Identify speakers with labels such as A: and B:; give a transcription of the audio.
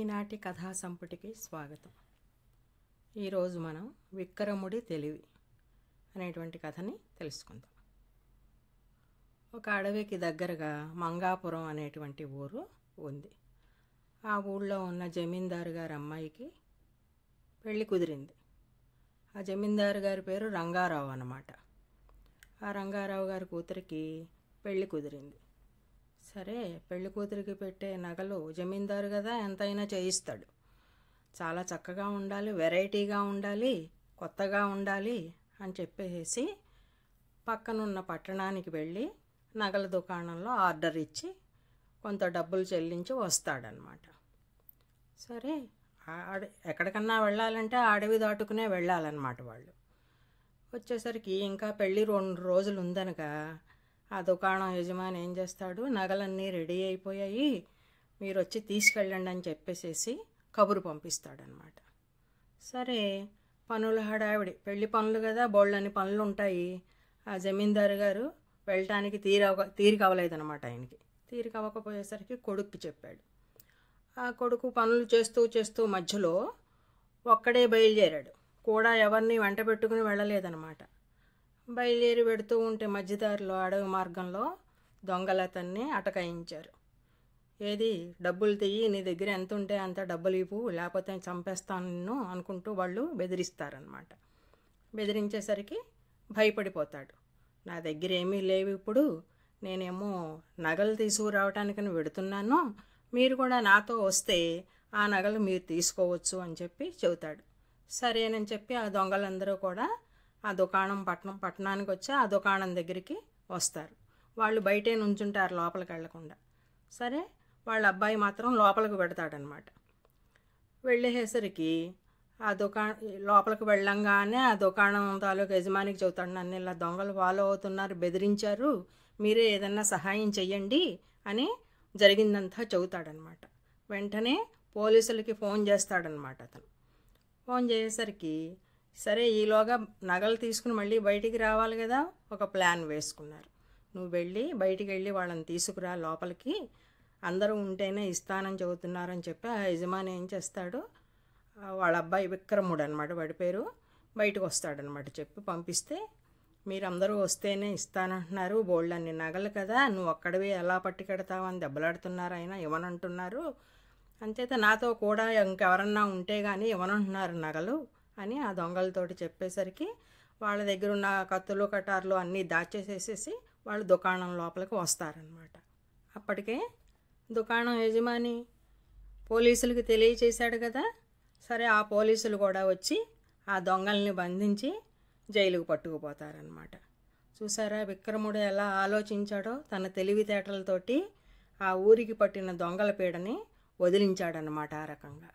A: ఈనాటి కథా సంపుటికి స్వాగతం ఈరోజు మనం విక్రముడి తెలివి అనేటువంటి కథని తెలుసుకుందాం ఒక అడవికి దగ్గరగా మంగాపురం అనేటువంటి ఊరు ఉంది ఆ ఊళ్ళో ఉన్న జమీందారు గారి అమ్మాయికి పెళ్ళి కుదిరింది ఆ జమీందారు గారి పేరు రంగారావు అన్నమాట ఆ రంగారావు గారి కూతురికి పెళ్ళి కుదిరింది సరే పెళ్ళికూతురికి పెట్టే నగలు జమీందారు కదా ఎంతైనా చేయిస్తాడు చాలా చక్కగా ఉండాలి వెరైటీగా ఉండాలి కొత్తగా ఉండాలి అని చెప్పేసి పక్కనున్న పట్టణానికి వెళ్ళి నగల దుకాణంలో ఆర్డర్ ఇచ్చి కొంత డబ్బులు చెల్లించి వస్తాడనమాట సరే ఎక్కడికన్నా వెళ్ళాలంటే అడవి దాటుకునే వెళ్ళాలన్నమాట వాళ్ళు వచ్చేసరికి ఇంకా పెళ్ళి రెండు రోజులు ఉందనగా ఆ దుకాణం యజమాని ఏం చేస్తాడు నగలన్నీ రెడీ అయిపోయాయి మీరు వచ్చి తీసుకెళ్ళండి అని చెప్పేసేసి కబురు పంపిస్తాడనమాట సరే పనుల హడావిడి పెళ్లి పనులు కదా బోళ్ళని పనులు ఉంటాయి ఆ జమీందారు గారు వెళ్ళటానికి తీరవ తీరిక అనమాట ఆయనకి తీరిక అవ్వకపోయేసరికి కొడుక్కి చెప్పాడు ఆ కొడుకు పనులు చేస్తూ చేస్తూ మధ్యలో ఒక్కడే బయలుదేరాడు కూడా ఎవరిని వెంట పెట్టుకుని వెళ్ళలేదనమాట బయలుదేరి పెడుతూ ఉంటే మధ్యదారిలో అడవి మార్గంలో దొంగలతన్ని అటకాయించారు ఏది డబ్బులు తెయ్యి నీ దగ్గర ఎంత ఉంటే అంత డబ్బులు ఇవ్వు లేకపోతే చంపేస్తాను అనుకుంటూ వాళ్ళు బెదిరిస్తారనమాట బెదిరించేసరికి భయపడిపోతాడు నా దగ్గర ఏమీ లేవు ఇప్పుడు నేనేమో నగలు తీసుకురావటానికి పెడుతున్నాను మీరు కూడా నాతో వస్తే ఆ నగలు మీరు తీసుకోవచ్చు అని చెప్పి చెబుతాడు సరేనని చెప్పి ఆ దొంగలందరూ కూడా ఆ దుకాణం పట్టణం పట్టణానికి వచ్చి ఆ దుకాణం దగ్గరికి వస్తారు వాళ్ళు బయటే నుంచుంటారు లోపలికి వెళ్లకుండా సరే వాళ్ళ అబ్బాయి మాత్రం లోపలికి పెడతాడనమాట వెళ్ళేసరికి ఆ దుకాణం లోపలికి వెళ్ళంగానే ఆ దుకాణం తాలూకు యజమానికి చెబుతాడు నన్ను ఇలా దొంగలు ఫాలో అవుతున్నారు బెదిరించారు మీరే ఏదన్నా సహాయం చెయ్యండి అని జరిగిందంతా చెబుతాడనమాట వెంటనే పోలీసులకి ఫోన్ చేస్తాడనమాట అతను ఫోన్ చేసేసరికి సరే ఈలోగా నగలు తీసుకుని మళ్ళీ బయటికి రావాలి కదా ఒక ప్లాన్ వేసుకున్నారు నువ్వు వెళ్ళి బయటికి వెళ్ళి వాళ్ళని తీసుకురా లోపలికి అందరూ ఉంటేనే ఇస్తానని చెబుతున్నారని చెప్పి ఆ యజమాని ఏం చేస్తాడు వాళ్ళ అబ్బాయి విక్రముడు అనమాట వాడి పేరు బయటకు వస్తాడనమాట చెప్పి పంపిస్తే మీరందరూ వస్తేనే ఇస్తానంటున్నారు బోల్డ్ అన్ని నగలు కదా నువ్వు అక్కడవి ఎలా పట్టుకెడతావని దెబ్బలాడుతున్నారు అయినా ఇవ్వనంటున్నారు అంచేత నాతో కూడా ఇంకెవరన్నా ఉంటే కానీ ఇవ్వనంటున్నారు నగలు అని ఆ దొంగలతోటి చెప్పేసరికి వాళ్ళ దగ్గర ఉన్న కత్తులు కటార్లు అన్నీ దాచేసేసేసి వాళ్ళు దుకాణం లోపలికి వస్తారనమాట అప్పటికే దుకాణం యజమాని పోలీసులకు తెలియచేశాడు కదా సరే ఆ పోలీసులు కూడా వచ్చి ఆ దొంగల్ని బంధించి జైలుకు పట్టుకుపోతారనమాట చూసారా విక్రముడు ఎలా ఆలోచించాడో తన తెలివితేటలతోటి ఆ ఊరికి పట్టిన దొంగల పీడని వదిలించాడనమాట ఆ రకంగా